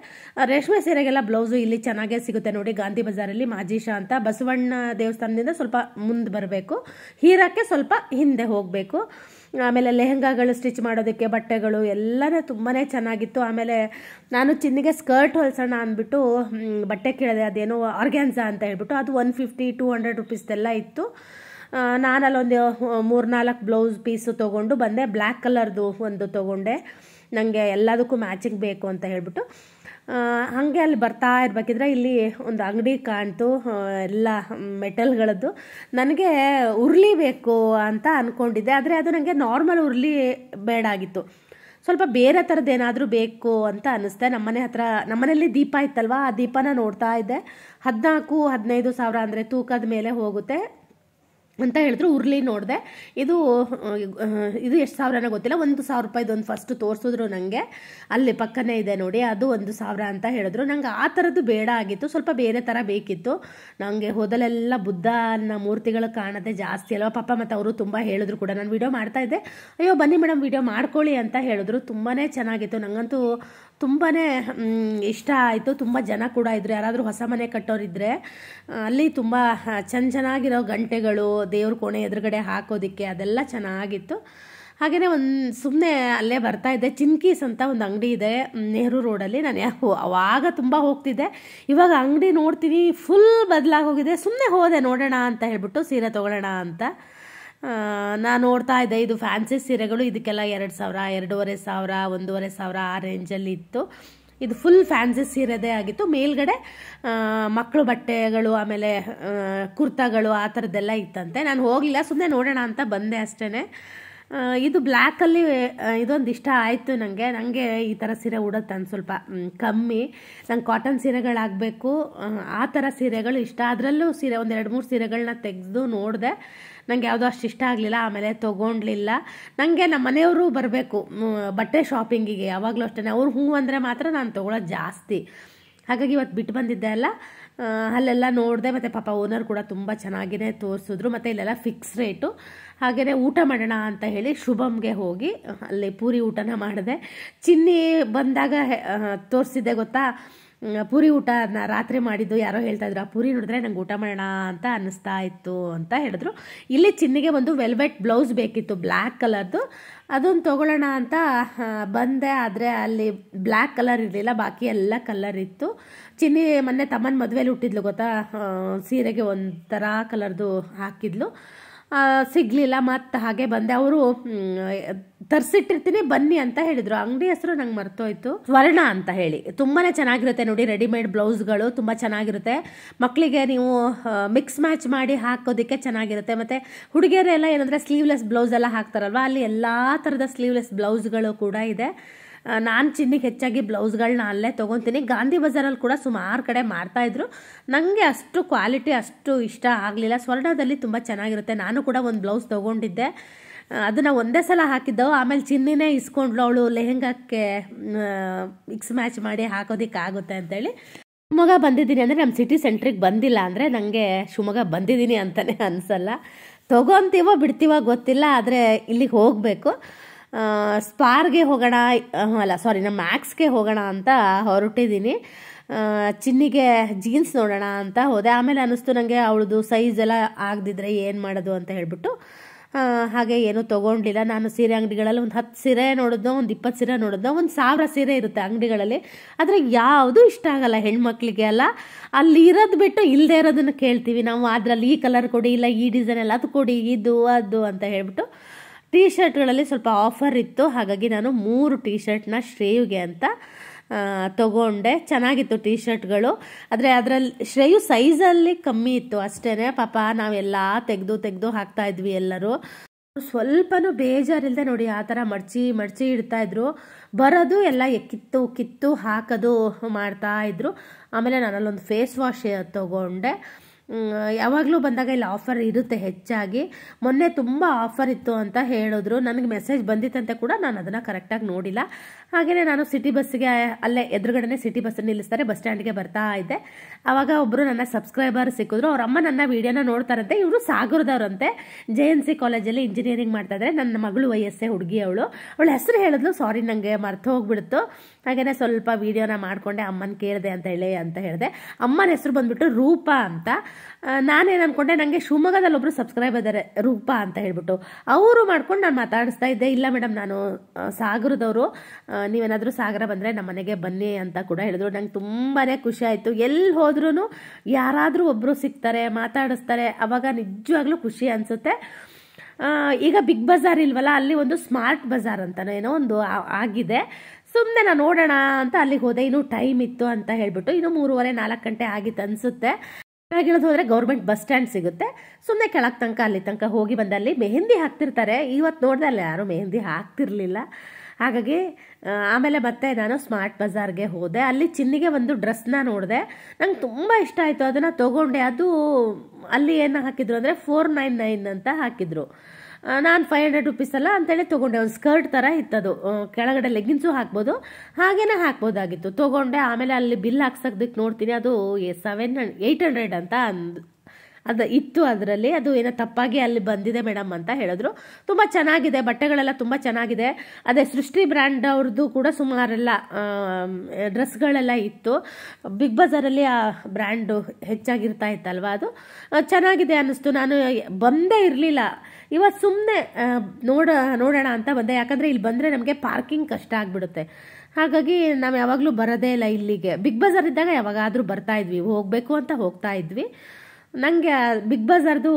ರೇಷ್ಮೆ ಸೀರೆಗೆಲ್ಲ ಬ್ಲೌಸು ಇಲ್ಲಿ ಚೆನ್ನಾಗೇ ಸಿಗುತ್ತೆ ನೋಡಿ ಗಾಂಧಿ ಬಜಾರಲ್ಲಿ ಮಾಜಿಶಾ ಅಂತ ಬಸವಣ್ಣ ದೇವಸ್ಥಾನದಿಂದ ಸ್ವಲ್ಪ ಮುಂದೆ ಬರಬೇಕು ಹೀರಕ್ಕೆ ಸ್ವಲ್ಪ ಹಿಂದೆ ಹೋಗಬೇಕು ಆಮೇಲೆ ಲೆಹಂಗಾಗಳು ಸ್ಟಿಚ್ ಮಾಡೋದಕ್ಕೆ ಬಟ್ಟೆಗಳು ಎಲ್ಲನೂ ತುಂಬಾ ಚೆನ್ನಾಗಿತ್ತು ಆಮೇಲೆ ನಾನು ಚಿನ್ನಿಗೆ ಸ್ಕರ್ಟ್ ಹೊಲ್ಸೋಣ ಅಂದ್ಬಿಟ್ಟು ಬಟ್ಟೆ ಕೇಳಿದೆ ಅದೇನೋ ಆರ್ಗ್ಯಾನ್ಸಾ ಅಂತ ಹೇಳ್ಬಿಟ್ಟು ಅದು ಒನ್ ಫಿಫ್ಟಿ ಟೂ ಹಂಡ್ರೆಡ್ ರುಪೀಸ್ದೆಲ್ಲ ಇತ್ತು ನಾನು ಅಲ್ಲೊಂದು ಮೂರ್ನಾಲ್ಕು ಬ್ಲೌಸ್ ಪೀಸು ತೊಗೊಂಡು ಬಂದೆ ಬ್ಲ್ಯಾಕ್ ಕಲರ್ದು ಒಂದು ತೊಗೊಂಡೆ ನನಗೆ ಎಲ್ಲದಕ್ಕೂ ಮ್ಯಾಚಿಂಗ್ ಬೇಕು ಅಂತ ಹೇಳ್ಬಿಟ್ಟು ಹಾಗೆ ಅಲ್ಲಿ ಬರ್ತಾ ಇರಬೇಕಿದ್ರೆ ಇಲ್ಲಿ ಒಂದು ಅಂಗಡಿ ಕಾಣ್ತು ಎಲ್ಲ ಮೆಟಲ್ಗಳದ್ದು ನನಗೆ ಉರ್ಲಿ ಬೇಕು ಅಂತ ಅಂದ್ಕೊಂಡಿದ್ದೆ ಆದರೆ ಅದು ನನಗೆ ನಾರ್ಮಲ್ ಉರ್ಲಿ ಬೇಡಾಗಿತ್ತು ಸ್ವಲ್ಪ ಬೇರೆ ಥರದ್ದು ಏನಾದರೂ ಬೇಕು ಅಂತ ಅನ್ನಿಸ್ತೆ ನಮ್ಮನೆ ಹತ್ರ ನಮ್ಮನೇಲಿ ದೀಪ ಇತ್ತಲ್ವ ಆ ದೀಪನ ನೋಡ್ತಾ ಇದ್ದೆ ಹದಿನಾಲ್ಕು ಹದಿನೈದು ಸಾವಿರ ಅಂದರೆ ತೂಕದ ಮೇಲೆ ಹೋಗುತ್ತೆ ಅಂತ ಹೇಳಿದ್ರು ಉರ್ಲಿ ನೋಡಿದೆ ಇದು ಇದು ಎಷ್ಟು ಸಾವಿರನೋ ಗೊತ್ತಿಲ್ಲ ಒಂದು ಸಾವಿರ ರೂಪಾಯಿದು ಒಂದು ಫಸ್ಟ್ ತೋರಿಸಿದ್ರು ನನಗೆ ಅಲ್ಲಿ ಪಕ್ಕನೇ ಇದೆ ನೋಡಿ ಅದು ಒಂದು ಸಾವಿರ ಅಂತ ಹೇಳಿದ್ರು ನಂಗೆ ಆ ಥರದ್ದು ಬೇಡ ಆಗಿತ್ತು ಸ್ವಲ್ಪ ಬೇರೆ ಥರ ಬೇಕಿತ್ತು ನನಗೆ ಹೋದಲೆಲ್ಲ ಬುದ್ಧ ಅನ್ನ ಮೂರ್ತಿಗಳು ಕಾಣದೆ ಜಾಸ್ತಿ ಅಲ್ವಾ ಪಾಪ ಮತ್ತು ಅವರು ತುಂಬ ಹೇಳಿದ್ರು ಕೂಡ ನಾನು ವೀಡಿಯೋ ಮಾಡ್ತಾ ಇದ್ದೆ ಅಯ್ಯೋ ಬನ್ನಿ ಮೇಡಮ್ ವೀಡಿಯೋ ಮಾಡ್ಕೊಳ್ಳಿ ಅಂತ ಹೇಳಿದ್ರು ತುಂಬಾ ಚೆನ್ನಾಗಿತ್ತು ನನಗಂತೂ ತುಂಬಾ ಇಷ್ಟ ಆಯಿತು ತುಂಬ ಜನ ಕೂಡ ಇದ್ದರು ಯಾರಾದರೂ ಹೊಸ ಮನೆ ಕಟ್ಟೋರಿದ್ದರೆ ಅಲ್ಲಿ ತುಂಬ ಚೆನ್ನ ಚೆನ್ನಾಗಿರೋ ಗಂಟೆಗಳು ದೇವ್ರ ಕೋಣೆ ಎದುರುಗಡೆ ಹಾಕೋದಕ್ಕೆ ಅದೆಲ್ಲ ಚೆನ್ನಾಗಿತ್ತು ಹಾಗೆಯೇ ಒಂದು ಸುಮ್ಮನೆ ಅಲ್ಲೇ ಬರ್ತಾ ಇದ್ದೆ ಚಿನ್ಕೀಸ್ ಅಂತ ಒಂದು ಅಂಗಡಿ ಇದೆ ನೆಹರು ರೋಡಲ್ಲಿ ನಾನು ಆವಾಗ ತುಂಬ ಹೋಗ್ತಿದ್ದೆ ಇವಾಗ ಅಂಗಡಿ ನೋಡ್ತೀನಿ ಫುಲ್ ಬದಲಾಗೋಗಿದೆ ಸುಮ್ಮನೆ ಹೋದೆ ನೋಡೋಣ ಅಂತ ಹೇಳ್ಬಿಟ್ಟು ಸೀರೆ ತೊಗೊಳ್ಳೋಣ ಅಂತ ನಾನು ನೋಡ್ತಾ ಇದ್ದೆ ಇದು ಫ್ಯಾನ್ಸಿ ಸೀರೆಗಳು ಇದಕ್ಕೆಲ್ಲ ಎರಡು ಸಾವಿರ ಎರಡೂವರೆ ಸಾವಿರ ಒಂದೂವರೆ ಸಾವಿರ ಆ ರೇಂಜಲ್ಲಿ ಇತ್ತು ಇದು ಫುಲ್ ಫ್ಯಾನ್ಸಿ ಸೀರೆದೇ ಆಗಿತ್ತು ಮೇಲ್ಗಡೆ ಮಕ್ಕಳು ಬಟ್ಟೆಗಳು ಆಮೇಲೆ ಕುರ್ತಾಗಳು ಆ ಥರದ್ದೆಲ್ಲ ಇತ್ತಂತೆ ನಾನು ಹೋಗಲಿಲ್ಲ ಸುಮ್ಮನೆ ನೋಡೋಣ ಅಂತ ಬಂದೆ ಅಷ್ಟೇ ಇದು ಬ್ಲ್ಯಾಕಲ್ಲಿ ಇದೊಂದು ಇಷ್ಟ ಆಯಿತು ನನಗೆ ನನಗೆ ಈ ಥರ ಸೀರೆ ಉಡುತ್ತೆ ನಾನು ಸ್ವಲ್ಪ ಕಮ್ಮಿ ನಂಗೆ ಕಾಟನ್ ಸೀರೆಗಳಾಗಬೇಕು ಆ ಥರ ಸೀರೆಗಳು ಇಷ್ಟ ಅದರಲ್ಲೂ ಸೀರೆ ಒಂದು ಎರಡು ಮೂರು ಸೀರೆಗಳನ್ನ ತೆಗೆದು ನೋಡಿದೆ ನನಗೆ ಯಾವುದೋ ಅಷ್ಟು ಇಷ್ಟ ಆಗಲಿಲ್ಲ ಆಮೇಲೆ ತೊಗೊಂಡ್ಲಿಲ್ಲ ನನಗೆ ನಮ್ಮ ಮನೆಯವರು ಬರಬೇಕು ಬಟ್ಟೆ ಶಾಪಿಂಗಿಗೆ ಯಾವಾಗಲೂ ಅಷ್ಟೇ ಅವ್ರು ಹೂ ಅಂದರೆ ಮಾತ್ರ ನಾನು ತೊಗೊಳೋದು ಜಾಸ್ತಿ ಹಾಗಾಗಿ ಇವತ್ತು ಬಿಟ್ಟು ಬಂದಿದ್ದೆ ಅಲ್ಲ ಅಲ್ಲೆಲ್ಲ ನೋಡಿದೆ ಮತ್ತು ಪಾಪ ಓನರ್ ಕೂಡ ತುಂಬ ಚೆನ್ನಾಗಿಯೇ ತೋರಿಸಿದ್ರು ಮತ್ತು ಇಲ್ಲೆಲ್ಲ ಫಿಕ್ಸ್ ರೇಟು ಹಾಗೆಯೇ ಊಟ ಮಾಡೋಣ ಅಂತ ಹೇಳಿ ಶುಭಮ್ಗೆ ಹೋಗಿ ಅಲ್ಲಿ ಪೂರಿ ಊಟನ ಮಾಡಿದೆ ಚಿನ್ನಿ ಬಂದಾಗ ತೋರಿಸಿದ್ದೆ ಗೊತ್ತಾ ಪೂರಿ ಊಟ ರಾತ್ರಿ ಮಾಡಿದ್ದು ಯಾರೋ ಹೇಳ್ತಾ ಇದ್ರು ಆ ಪೂರಿ ನೋಡಿದ್ರೆ ನಂಗೆ ಊಟ ಮಾಡೋಣ ಅಂತ ಅನ್ನಿಸ್ತಾ ಇತ್ತು ಅಂತ ಹೇಳಿದ್ರು ಇಲ್ಲಿ ಚಿನ್ನಿಗೆ ಒಂದು ವೆಲ್ವೆಟ್ ಬ್ಲೌಸ್ ಬೇಕಿತ್ತು ಬ್ಲ್ಯಾಕ್ ಕಲರ್ದು ಅದೊಂದು ತೊಗೊಳ್ಳೋಣ ಅಂತ ಬಂದೆ ಆದರೆ ಅಲ್ಲಿ ಬ್ಲ್ಯಾಕ್ ಕಲರ್ ಇರಲಿಲ್ಲ ಬಾಕಿ ಎಲ್ಲ ಕಲರ್ ಇತ್ತು ಚಿನ್ನಿ ಮೊನ್ನೆ ತಮ್ಮನ ಮದುವೆಯಲ್ಲಿ ಹುಟ್ಟಿದ್ಲು ಗೊತ್ತಾ ಸೀರೆಗೆ ಒಂಥರ ಕಲರ್ದು ಹಾಕಿದ್ಲು ಸಿಗಲಿಲ್ಲ ಮತ್ತೆ ಹಾಗೆ ಬಂದೆ ಅವರು ತರಿಸಿಟ್ಟಿರ್ತೀನಿ ಬನ್ನಿ ಅಂತ ಹೇಳಿದ್ರು ಅಂಗಡಿ ಹೆಸರು ನಂಗೆ ಮರ್ತೋಯ್ತು ಸ್ವರ್ಣ ಅಂತ ಹೇಳಿ ತುಂಬಾ ಚೆನ್ನಾಗಿರುತ್ತೆ ನೋಡಿ ರೆಡಿಮೇಡ್ ಬ್ಲೌಸ್ಗಳು ತುಂಬ ಚೆನ್ನಾಗಿರುತ್ತೆ ಮಕ್ಕಳಿಗೆ ನೀವು ಮಿಕ್ಸ್ ಮ್ಯಾಚ್ ಮಾಡಿ ಹಾಕೋದಕ್ಕೆ ಚೆನ್ನಾಗಿರುತ್ತೆ ಮತ್ತು ಹುಡುಗಿಯರೆಲ್ಲ ಏನಂದರೆ ಸ್ಲೀವ್ಲೆಸ್ ಬ್ಲೌಸ್ ಎಲ್ಲ ಹಾಕ್ತಾರಲ್ವ ಅಲ್ಲಿ ಎಲ್ಲ ಥರದ ಸ್ಲೀವ್ಲೆಸ್ ಬ್ಲೌಸ್ಗಳು ಕೂಡ ಇದೆ ನಾನು ಚಿನ್ನಿಗೆ ಹೆಚ್ಚಾಗಿ ಬ್ಲೌಸ್ಗಳನ್ನ ಅಲ್ಲೇ ತೊಗೊತೀನಿ ಗಾಂಧಿ ಬಜಾರಲ್ಲಿ ಕೂಡ ಸುಮಾರು ಕಡೆ ಮಾಡ್ತಾಯಿದ್ರು ನನಗೆ ಅಷ್ಟು ಕ್ವಾಲಿಟಿ ಅಷ್ಟು ಇಷ್ಟ ಆಗಲಿಲ್ಲ ಸ್ವರ್ಣದಲ್ಲಿ ತುಂಬ ಚೆನ್ನಾಗಿರುತ್ತೆ ನಾನು ಕೂಡ ಒಂದು ಬ್ಲೌಸ್ ತೊಗೊಂಡಿದ್ದೆ ಅದನ್ನು ಒಂದೇ ಸಲ ಹಾಕಿದ್ದವು ಆಮೇಲೆ ಚಿನ್ನಿನೇ ಇಸ್ಕೊಂಡ್ಲು ಅವಳು ಲೆಹೆಂಗಕ್ಕೆ ಮಿಕ್ಸ್ ಮ್ಯಾಚ್ ಮಾಡಿ ಹಾಕೋದಿಕ್ಕೆ ಆಗುತ್ತೆ ಅಂತೇಳಿ ಶಿವಮೊಗ್ಗ ಬಂದಿದ್ದೀನಿ ಅಂದರೆ ನಮ್ಮ ಸಿಟಿ ಸೆಂಟ್ರಿಗೆ ಬಂದಿಲ್ಲ ಅಂದರೆ ನನಗೆ ಶಿವಮೊಗ್ಗ ಬಂದಿದ್ದೀನಿ ಅಂತಲೇ ಅನಿಸಲ್ಲ ತೊಗೊಂತೀವೋ ಬಿಡ್ತೀವೋ ಗೊತ್ತಿಲ್ಲ ಆದರೆ ಇಲ್ಲಿಗೆ ಹೋಗಬೇಕು ಸ್ಪಾರ್ಗೆ ಹೋಗೋಣ ಅಲ್ಲ ಸಾರಿ ನಮ್ಮ ಮ್ಯಾಕ್ಸ್ಗೆ ಹೋಗೋಣ ಅಂತ ಹೊರಟಿದ್ದೀನಿ ಚಿನ್ನಿಗೆ ಜೀನ್ಸ್ ನೋಡೋಣ ಅಂತ ಹೋದೆ ಆಮೇಲೆ ಅನ್ನಿಸ್ತು ನನಗೆ ಅವಳದು ಸೈಜ್ ಎಲ್ಲ ಆಗದಿದ್ರೆ ಏನು ಮಾಡೋದು ಅಂತ ಹೇಳಿಬಿಟ್ಟು ಹಾಗೆ ಏನೂ ತೊಗೊಂಡಿಲ್ಲ ನಾನು ಸೀರೆ ಅಂಗಡಿಗಳಲ್ಲಿ ಒಂದು ಹತ್ತು ಸೀರೆ ನೋಡಿದ್ನೋ ಒಂದು ಇಪ್ಪತ್ತು ಸೀರೆ ನೋಡಿದ್ನೋ ಒಂದು ಸಾವಿರ ಸೀರೆ ಇರುತ್ತೆ ಅಂಗಡಿಗಳಲ್ಲಿ ಆದರೆ ಯಾವುದು ಇಷ್ಟ ಆಗಲ್ಲ ಹೆಣ್ಮಕ್ಳಿಗೆ ಅಲ್ಲ ಅಲ್ಲಿ ಇರೋದು ಬಿಟ್ಟು ಇಲ್ಲದೆ ಇರೋದನ್ನು ಕೇಳ್ತೀವಿ ನಾವು ಅದರಲ್ಲಿ ಈ ಕಲರ್ ಕೊಡಿ ಇಲ್ಲ ಈ ಡಿಸೈನ್ ಎಲ್ಲ ಅದು ಕೊಡಿ ಇದು ಅದು ಅಂತ ಹೇಳಿಬಿಟ್ಟು ಟೀ ಶರ್ಟ್ಗಳಲ್ಲಿ ಸ್ವಲ್ಪ ಆಫರ್ ಇತ್ತು ಹಾಗಾಗಿ ನಾನು ಮೂರು ಟೀ ಶರ್ಟ್ನ ಶ್ರೇಯುಗೆ ಅಂತ ತಗೊಂಡೆ ಚೆನ್ನಾಗಿತ್ತು ಟೀ ಶರ್ಟ್ಗಳು ಆದರೆ ಅದರಲ್ಲಿ ಶ್ರೇಯು ಸೈಝಲ್ಲಿ ಕಮ್ಮಿ ಇತ್ತು ಅಷ್ಟೇ ಪಾಪ ನಾವೆಲ್ಲ ತೆಗೆದು ತೆಗೆದು ಹಾಕ್ತಾ ಇದ್ವಿ ಎಲ್ಲರೂ ಸ್ವಲ್ಪನೂ ಬೇಜಾರಿಲ್ಲದೆ ನೋಡಿ ಆ ಥರ ಮಡ್ಚಿ ಮಡ್ಚಿ ಇಡ್ತಾಯಿದ್ರು ಬರೋದು ಎಲ್ಲ ಕಿತ್ತು ಕಿತ್ತು ಹಾಕೋದು ಮಾಡ್ತಾಯಿದ್ರು ಆಮೇಲೆ ನಾನಲ್ಲೊಂದು ಫೇಸ್ ವಾಶ್ ತಗೊಂಡೆ ಯಾವಾಗಲೂ ಬಂದಾಗ ಇಲ್ಲಿ ಆಫರ್ ಇರುತ್ತೆ ಹೆಚ್ಚಾಗಿ ಮೊನ್ನೆ ತುಂಬ ಆಫರ್ ಇತ್ತು ಅಂತ ಹೇಳಿದ್ರು ನನಗೆ ಮೆಸೇಜ್ ಬಂದಿತ್ತಂತೆ ಕೂಡ ನಾನು ಅದನ್ನು ಕರೆಕ್ಟಾಗಿ ನೋಡಿಲ್ಲ ಹಾಗೆಯೇ ನಾನು ಸಿಟಿ ಬಸ್ಸಿಗೆ ಅಲ್ಲೇ ಎದುರುಗಡೆನೇ ಸಿಟಿ ಬಸ್ ನಿಲ್ಲಿಸ್ತಾರೆ ಬಸ್ ಸ್ಟ್ಯಾಂಡ್ಗೆ ಬರ್ತಾ ಇದ್ದೆ ಆವಾಗ ಒಬ್ಬರು ನನ್ನ ಸಬ್ಸ್ಕ್ರೈಬರ್ ಸಿಕ್ಕಿದ್ರು ಅವ್ರ ಅಮ್ಮ ನನ್ನ ವೀಡಿಯೋನ ನೋಡ್ತಾರಂತೆ ಇವರು ಸಾಗರದವರಂತೆ ಜೆ ಎನ್ ಸಿ ಕಾಲೇಜಲ್ಲಿ ಇಂಜಿನಿಯರಿಂಗ್ ಮಾಡ್ತಾ ಇದ್ದಾರೆ ನನ್ನ ಮಗಳು ವಯಸ್ಸೇ ಹುಡುಗಿ ಅವಳು ಅವಳ ಹೆಸರು ಹೇಳಿದ್ಲು ಸಾರಿ ನನಗೆ ಮರ್ತು ಹೋಗ್ಬಿಡ್ತು ಹಾಗೆಯೇ ಸ್ವಲ್ಪ ವೀಡಿಯೋನ ಮಾಡಿಕೊಂಡೆ ಅಮ್ಮನ ಕೇಳಿದೆ ಅಂತ ಹೇಳಿ ಅಂತ ಹೇಳಿದೆ ಅಮ್ಮನ ಹೆಸರು ಬಂದ್ಬಿಟ್ಟು ರೂಪ ಅಂತ ನಾನೇನು ಅಂದ್ಕೊಂಡೆ ನನಗೆ ಶಿವಮೊಗ್ಗದಲ್ಲಿ ಒಬ್ಬರು ಸಬ್ಸ್ಕ್ರೈಬ್ ಇದ್ದಾರೆ ರೂಪಾ ಅಂತ ಹೇಳ್ಬಿಟ್ಟು ಅವರು ಮಾಡ್ಕೊಂಡು ನಾನು ಮಾತಾಡಿಸ್ತಾ ಇದ್ದೆ ಇಲ್ಲ ಮೇಡಮ್ ನಾನು ಸಾಗರದವರು ನೀವೇನಾದರೂ ಸಾಗರ ಬಂದರೆ ನಮ್ಮ ಮನೆಗೆ ಬನ್ನಿ ಅಂತ ಕೂಡ ಹೇಳಿದ್ರು ನಂಗೆ ತುಂಬಾ ಖುಷಿ ಆಯಿತು ಎಲ್ಲಿ ಹೋದ್ರೂ ಯಾರಾದರೂ ಒಬ್ಬರು ಸಿಗ್ತಾರೆ ಮಾತಾಡಿಸ್ತಾರೆ ಅವಾಗ ನಿಜವಾಗ್ಲೂ ಖುಷಿ ಅನಿಸುತ್ತೆ ಈಗ ಬಿಗ್ ಬಜಾರ್ ಇಲ್ವಲ್ಲ ಅಲ್ಲಿ ಒಂದು ಸ್ಮಾರ್ಟ್ ಬಜಾರ್ ಅಂತ ಏನೋ ಒಂದು ಆಗಿದೆ ಸುಮ್ಮನೆ ನಾನು ನೋಡೋಣ ಅಂತ ಅಲ್ಲಿಗೆ ಹೋದೆ ಇನ್ನೂ ಟೈಮ್ ಇತ್ತು ಅಂತ ಹೇಳ್ಬಿಟ್ಟು ಇನ್ನೂ ಮೂರುವರೆ ನಾಲ್ಕು ಗಂಟೆ ಆಗಿತ್ತು ಅನಿಸುತ್ತೆ ಹೇಳೋದು ಹೋದರೆ ಗೌರ್ಮೆಂಟ್ ಬಸ್ ಸ್ಟ್ಯಾಂಡ್ ಸಿಗುತ್ತೆ ಸುಮ್ಮನೆ ಕೆಳಗೆ ತನಕ ಅಲ್ಲಿ ತನಕ ಹೋಗಿ ಬಂದಲ್ಲಿ ಮೆಹಂದಿ ಹಾಕ್ತಿರ್ತಾರೆ ಇವತ್ತು ನೋಡ್ದೆ ಅಲ್ಲ ಯಾರೂ ಮೆಹಂದಿ ಹಾಕ್ತಿರ್ಲಿಲ್ಲ ಹಾಗಾಗಿ ಆಮೇಲೆ ಮತ್ತೆ ನಾನು ಸ್ಮಾರ್ಟ್ ಬಜಾರ್ಗೆ ಹೋದೆ ಅಲ್ಲಿ ಚಿನ್ನಿಗೆ ಒಂದು ಡ್ರೆಸ್ನ ನೋಡಿದೆ ನಂಗೆ ತುಂಬ ಇಷ್ಟ ಆಯಿತು ಅದನ್ನು ತೊಗೊಂಡೆ ಅದು ಅಲ್ಲಿ ಏನು ಹಾಕಿದ್ರು ಅಂದರೆ ಫೋರ್ ನೈನ್ ನೈನ್ ಅಂತ ಹಾಕಿದ್ರು ನಾನು ಫೈವ್ ಹಂಡ್ರೆಡ್ ರುಪೀಸ್ ಅಲ್ಲ ಅಂತೇಳಿ ತೊಗೊಂಡೆ ಒಂದು ಸ್ಕರ್ಟ್ ಥರ ಇತ್ತದು ಕೆಳಗಡೆ ಲೆಗ್ಗಿನ್ಸು ಹಾಕ್ಬೋದು ಹಾಗೇನೆ ಹಾಕ್ಬೋದಾಗಿತ್ತು ತೊಗೊಂಡೆ ಆಮೇಲೆ ಅಲ್ಲಿ ಬಿಲ್ ಹಾಕ್ಸೋದಕ್ಕೆ ನೋಡ್ತೀನಿ ಅದು ಸೆವೆನ್ ಏಯ್ಟ್ ಹಂಡ್ರೆಡ್ ಅಂತ ಅಂದ್ ಅದು ಇತ್ತು ಅದರಲ್ಲಿ ಅದು ಏನೋ ತಪ್ಪಾಗಿ ಅಲ್ಲಿ ಬಂದಿದೆ ಮೇಡಮ್ ಅಂತ ಹೇಳಿದ್ರು ತುಂಬ ಚೆನ್ನಾಗಿದೆ ಬಟ್ಟೆಗಳೆಲ್ಲ ತುಂಬ ಚೆನ್ನಾಗಿದೆ ಅದೇ ಸೃಷ್ಟಿ ಬ್ರ್ಯಾಂಡ್ ಅವ್ರದ್ದು ಕೂಡ ಸುಮಾರೆಲ್ಲ ಡ್ರೆಸ್ಗಳೆಲ್ಲ ಇತ್ತು ಬಿಗ್ ಬಜಾರಲ್ಲಿ ಆ ಬ್ರ್ಯಾಂಡು ಹೆಚ್ಚಾಗಿರ್ತಾ ಇತ್ತಲ್ವ ಅದು ಚೆನ್ನಾಗಿದೆ ಅನ್ನಿಸ್ತು ನಾನು ಬಂದೇ ಇರಲಿಲ್ಲ ಇವತ್ತು ಸುಮ್ಮನೆ ನೋಡ ನೋಡೋಣ ಅಂತ ಬಂದೆ ಯಾಕಂದರೆ ಇಲ್ಲಿ ಬಂದರೆ ನಮಗೆ ಪಾರ್ಕಿಂಗ್ ಕಷ್ಟ ಆಗಿಬಿಡುತ್ತೆ ಹಾಗಾಗಿ ನಾವು ಯಾವಾಗಲೂ ಬರೋದೇ ಇಲ್ಲ ಇಲ್ಲಿಗೆ ಬಿಗ್ ಬಜಾರ್ ಇದ್ದಾಗ ಯಾವಾಗಾದರೂ ಬರ್ತಾ ಇದ್ವಿ ಹೋಗಬೇಕು ಅಂತ ಹೋಗ್ತಾ ಇದ್ವಿ ನನಗೆ ಬಿಗ್ ಬಜಾರ್ದು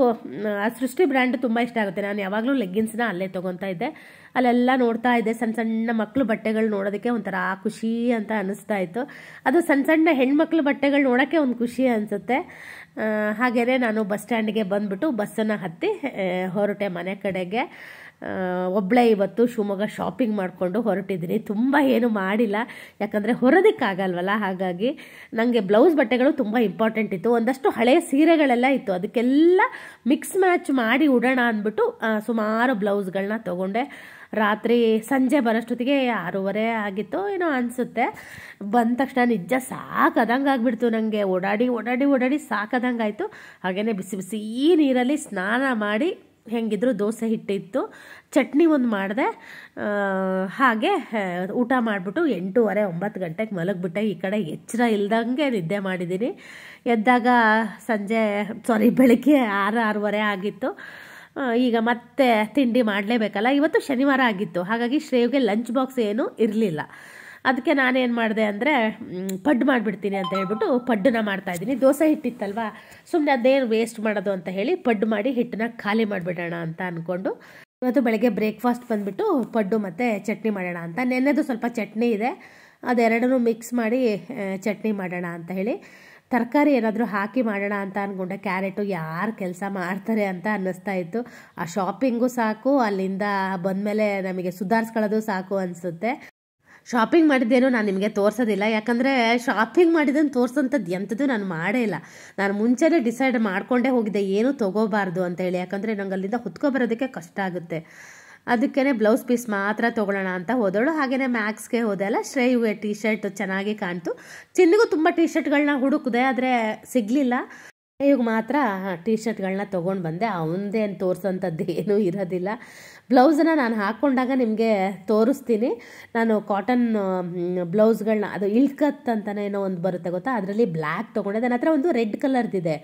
ಸೃಷ್ಟಿ ಬ್ರ್ಯಾಂಡ್ ತುಂಬ ಇಷ್ಟ ಆಗುತ್ತೆ ನಾನು ಯಾವಾಗಲೂ ಲೆಗ್ಗಿನ್ಸ್ನ ಅಲ್ಲೇ ತೊಗೊತಾ ಇದ್ದೆ ಅಲ್ಲೆಲ್ಲ ನೋಡ್ತಾ ಇದ್ದೆ ಸಣ್ಣ ಸಣ್ಣ ಮಕ್ಕಳು ಬಟ್ಟೆಗಳು ನೋಡೋದಕ್ಕೆ ಒಂಥರ ಖುಷಿ ಅಂತ ಅನ್ನಿಸ್ತಾ ಇತ್ತು ಅದು ಸಣ್ಣ ಸಣ್ಣ ಹೆಣ್ಮಕ್ಳು ಬಟ್ಟೆಗಳು ನೋಡೋಕ್ಕೆ ಒಂದು ಖುಷಿ ಅನಿಸುತ್ತೆ ಹಾಗೆಯೇ ನಾನು ಬಸ್ ಸ್ಟ್ಯಾಂಡ್ಗೆ ಬಂದುಬಿಟ್ಟು ಬಸ್ಸನ್ನು ಹತ್ತಿ ಹೊರಟೆ ಮನೆ ಕಡೆಗೆ ಒಬ್ಬಳೇ ಇವತ್ತು ಶಿವಮೊಗ್ಗ ಶಾಪಿಂಗ್ ಮಾಡಿಕೊಂಡು ಹೊರಟಿದ್ದೀನಿ ತುಂಬ ಏನು ಮಾಡಿಲ್ಲ ಯಾಕಂದರೆ ಹೊರೋದಕ್ಕಾಗಲ್ವಲ್ಲ ಹಾಗಾಗಿ ನನಗೆ ಬ್ಲೌಸ್ ಬಟ್ಟೆಗಳು ತುಂಬ ಇಂಪಾರ್ಟೆಂಟ್ ಇತ್ತು ಒಂದಷ್ಟು ಹಳೆಯ ಸೀರೆಗಳೆಲ್ಲ ಇತ್ತು ಅದಕ್ಕೆಲ್ಲ ಮಿಕ್ಸ್ ಮ್ಯಾಚ್ ಮಾಡಿ ಉಡೋಣ ಅಂದ್ಬಿಟ್ಟು ಸುಮಾರು ಬ್ಲೌಸ್ಗಳನ್ನ ತೊಗೊಂಡೆ ರಾತ್ರಿ ಸಂಜೆ ಬರೋಷ್ಟೊತ್ತಿಗೆ ಆರೂವರೆ ಆಗಿತ್ತು ಏನೋ ಅನಿಸುತ್ತೆ ಬಂದ ತಕ್ಷಣ ನಿಜ ಸಾಕದಂಗೆ ಆಗಿಬಿಡ್ತು ನನಗೆ ಓಡಾಡಿ ಓಡಾಡಿ ಓಡಾಡಿ ಸಾಕದಂಗೆ ಆಯಿತು ಹಾಗೆಯೇ ಬಿಸಿ ಬಿಸಿ ನೀರಲ್ಲಿ ಸ್ನಾನ ಮಾಡಿ ಹೆಂಗಿದ್ರು ದೋಸೆ ಹಿಟ್ಟಿತ್ತು ಚಟ್ನಿ ಒಂದು ಮಾಡಿದೆ ಹಾಗೆ ಊಟ ಮಾಡಿಬಿಟ್ಟು ಎಂಟೂವರೆ ಒಂಬತ್ತು ಗಂಟೆಗೆ ಮಲಗಿಬಿಟ್ಟೆ ಈ ಕಡೆ ಎಚ್ಚರ ಇಲ್ದಂಗೆ ನಿದ್ದೆ ಮಾಡಿದ್ದೀನಿ ಎದ್ದಾಗ ಸಂಜೆ ಸಾರಿ ಬೆಳಗ್ಗೆ ಆರು ಆರೂವರೆ ಆಗಿತ್ತು ಈಗ ಮತ್ತೆ ತಿಂಡಿ ಮಾಡಲೇಬೇಕಲ್ಲ ಇವತ್ತು ಶನಿವಾರ ಆಗಿತ್ತು ಹಾಗಾಗಿ ಶ್ರೇವ್ಗೆ ಲಂಚ್ ಬಾಕ್ಸ್ ಏನೂ ಇರಲಿಲ್ಲ ಅದಕ್ಕೆ ನಾನೇನು ಮಾಡಿದೆ ಅಂದರೆ ಪಡ್ಡು ಮಾಡಿಬಿಡ್ತೀನಿ ಅಂತ ಹೇಳ್ಬಿಟ್ಟು ಪಡ್ಡನ್ನ ಮಾಡ್ತಾಯಿದ್ದೀನಿ ದೋಸೆ ಹಿಟ್ಟಿತ್ತಲ್ವ ಸುಮ್ಮನೆ ಅದೇನು ವೇಸ್ಟ್ ಮಾಡೋದು ಅಂತ ಹೇಳಿ ಪಡ್ಡು ಮಾಡಿ ಹಿಟ್ಟನ್ನ ಖಾಲಿ ಮಾಡಿಬಿಡೋಣ ಅಂತ ಅಂದ್ಕೊಂಡು ಇವತ್ತು ಬೆಳಗ್ಗೆ ಬ್ರೇಕ್ಫಾಸ್ಟ್ ಬಂದುಬಿಟ್ಟು ಪಡ್ಡು ಮತ್ತು ಚಟ್ನಿ ಮಾಡೋಣ ಅಂತ ನೆನ್ನೆದು ಸ್ವಲ್ಪ ಚಟ್ನಿ ಇದೆ ಅದೆರಡನ್ನೂ ಮಿಕ್ಸ್ ಮಾಡಿ ಚಟ್ನಿ ಮಾಡೋಣ ಅಂತ ಹೇಳಿ ತರಕಾರಿ ಏನಾದರೂ ಹಾಕಿ ಮಾಡೋಣ ಅಂತ ಅಂದ್ಕೊಂಡೆ ಕ್ಯಾರೆಟು ಯಾರು ಕೆಲಸ ಮಾಡ್ತಾರೆ ಅಂತ ಅನ್ನಿಸ್ತಾ ಇತ್ತು ಆ ಶಾಪಿಂಗು ಸಾಕು ಅಲ್ಲಿಂದ ಬಂದಮೇಲೆ ನಮಗೆ ಸುಧಾರಿಸ್ಕೊಳ್ಳೋದು ಸಾಕು ಅನಿಸುತ್ತೆ ಶಾಪಿಂಗ್ ಮಾಡಿದ್ದೇನೋ ನಾನು ನಿಮಗೆ ತೋರಿಸೋದಿಲ್ಲ ಯಾಕಂದರೆ ಶಾಪಿಂಗ್ ಮಾಡಿದ್ದನ್ನು ತೋರಿಸೋಂಥದ್ದು ಎಂಥದ್ದು ನಾನು ಮಾಡೇ ಇಲ್ಲ ನಾನು ಮುಂಚೆನೇ ಡಿಸೈಡ್ ಮಾಡಿಕೊಂಡೇ ಹೋಗಿದ್ದೆ ಏನೂ ತೊಗೋಬಾರ್ದು ಹೇಳಿ ಯಾಕಂದರೆ ನಂಗೆ ಅಲ್ಲಿಂದ ಹೊತ್ಕೊಬರೋದಕ್ಕೆ ಕಷ್ಟ ಆಗುತ್ತೆ ಅದಕ್ಕೇ ಬ್ಲೌಸ್ ಪೀಸ್ ಮಾತ್ರ ತೊಗೊಳ್ಳೋಣ ಅಂತ ಹೋದಳು ಹಾಗೆಯೇ ಮ್ಯಾಕ್ಸ್ಗೆ ಹೋದೆಲ್ಲ ಶ್ರೇಯುವೆ ಟೀ ಶರ್ಟ್ ಚೆನ್ನಾಗಿ ಕಾಣ್ತು ಚಿನ್ನಗೂ ತುಂಬ ಟೀ ಶರ್ಟ್ಗಳನ್ನ ಹುಡುಕಿದೆ ಆದರೆ ಸಿಗಲಿಲ್ಲ ಶ್ರೇಯುಗೆ ಮಾತ್ರ ಟೀ ಶರ್ಟ್ಗಳನ್ನ ತೊಗೊಂಡು ಬಂದೆ ಅವನದೇನು ತೋರಿಸೋಂಥದ್ದು ಏನೂ ಇರೋದಿಲ್ಲ ಬ್ಲೌಸನ್ನು ನಾನು ಹಾಕ್ಕೊಂಡಾಗ ನಿಮಗೆ ತೋರಿಸ್ತೀನಿ ನಾನು ಕಾಟನ್ ಬ್ಲೌಸ್ಗಳನ್ನ ಅದು ಇಳ್ಕತ್ ಅಂತಲೇನೋ ಏನೋ ಒಂದು ಬರುತ್ತೆ ಗೊತ್ತಾ ಅದರಲ್ಲಿ ಬ್ಲ್ಯಾಕ್ ತೊಗೊಂಡೆ ನನ್ನ ಹತ್ರ ಒಂದು ರೆಡ್ ಕಲರ್ದಿದೆ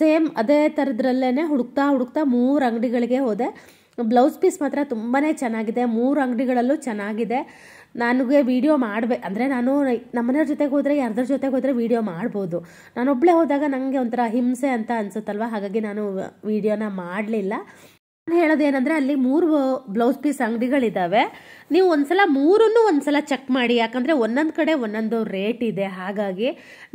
ಸೇಮ್ ಅದೇ ಥರದ್ರಲ್ಲೇ ಹುಡುಕ್ತಾ ಹುಡುಕ್ತಾ ಮೂರು ಅಂಗಡಿಗಳಿಗೆ ಹೋದೆ ಬ್ಲೌಸ್ ಪೀಸ್ ಮಾತ್ರ ತುಂಬಾ ಚೆನ್ನಾಗಿದೆ ಮೂರು ಅಂಗಡಿಗಳಲ್ಲೂ ಚೆನ್ನಾಗಿದೆ ನನಗೆ ವೀಡಿಯೋ ಮಾಡಬೇ ಅಂದರೆ ನಾನು ನಮ್ಮನೆಯವ್ರ ಜೊತೆಗೆ ಹೋದರೆ ಯಾರ್ದ್ರ ಜೊತೆಗೆ ಹೋದರೆ ವೀಡಿಯೋ ಮಾಡ್ಬೋದು ನಾನೊಬ್ಬಳೇ ಹೋದಾಗ ನನಗೆ ಒಂಥರ ಹಿಂಸೆ ಅಂತ ಅನಿಸುತ್ತಲ್ವ ಹಾಗಾಗಿ ನಾನು ವೀಡಿಯೋನ ಮಾಡಲಿಲ್ಲ ನಾನು ಹೇಳೋದೇನೆಂದರೆ ಅಲ್ಲಿ ಮೂರು ಬ್ಲೌಸ್ ಪೀಸ್ ಅಂಗಡಿಗಳಿದ್ದಾವೆ ನೀವು ಒಂದ್ಸಲ ಮೂರನ್ನು ಒಂದ್ಸಲ ಚೆಕ್ ಮಾಡಿ ಯಾಕಂದರೆ ಒಂದೊಂದು ಕಡೆ ಒಂದೊಂದು ರೇಟ್ ಇದೆ ಹಾಗಾಗಿ